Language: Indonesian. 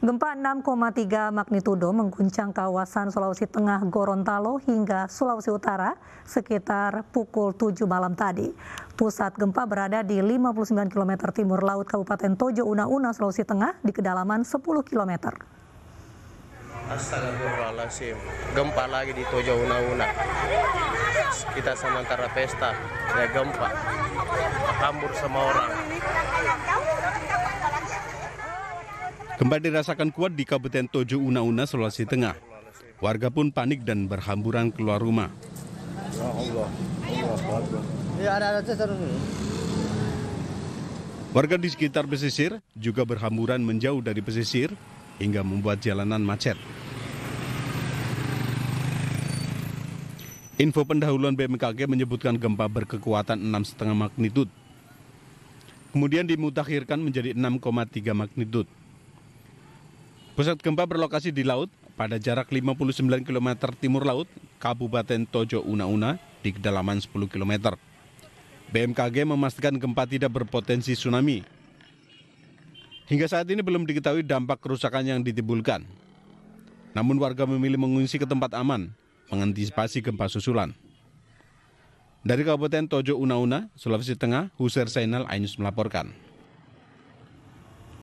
Gempa 6,3 magnitudo mengguncang kawasan Sulawesi Tengah, Gorontalo hingga Sulawesi Utara sekitar pukul 7 malam tadi. Pusat gempa berada di 59 km timur laut Kabupaten Tojo Una-Una, Sulawesi Tengah di kedalaman 10 km. Astagfirullahaladzim, gempa lagi di Tojo Una-Una. Kita sementara pesta, ya gempa, hambur semua orang. Gempa dirasakan kuat di Kabupaten Tojo Una-Una, Sulawesi Tengah. Warga pun panik dan berhamburan keluar rumah. Warga di sekitar pesisir juga berhamburan menjauh dari pesisir hingga membuat jalanan macet. Info pendahuluan BMKG menyebutkan gempa berkekuatan 6,5 magnitud. Kemudian dimutakhirkan menjadi 6,3 magnitud. Pusat gempa berlokasi di laut pada jarak 59 km timur laut Kabupaten Tojo Una-Una di kedalaman 10 km. BMKG memastikan gempa tidak berpotensi tsunami. Hingga saat ini belum diketahui dampak kerusakan yang ditimbulkan. Namun warga memilih mengungsi ke tempat aman mengantisipasi gempa susulan. Dari Kabupaten Tojo Una-Una, Sulawesi Tengah, Husser Sainal Ainus melaporkan.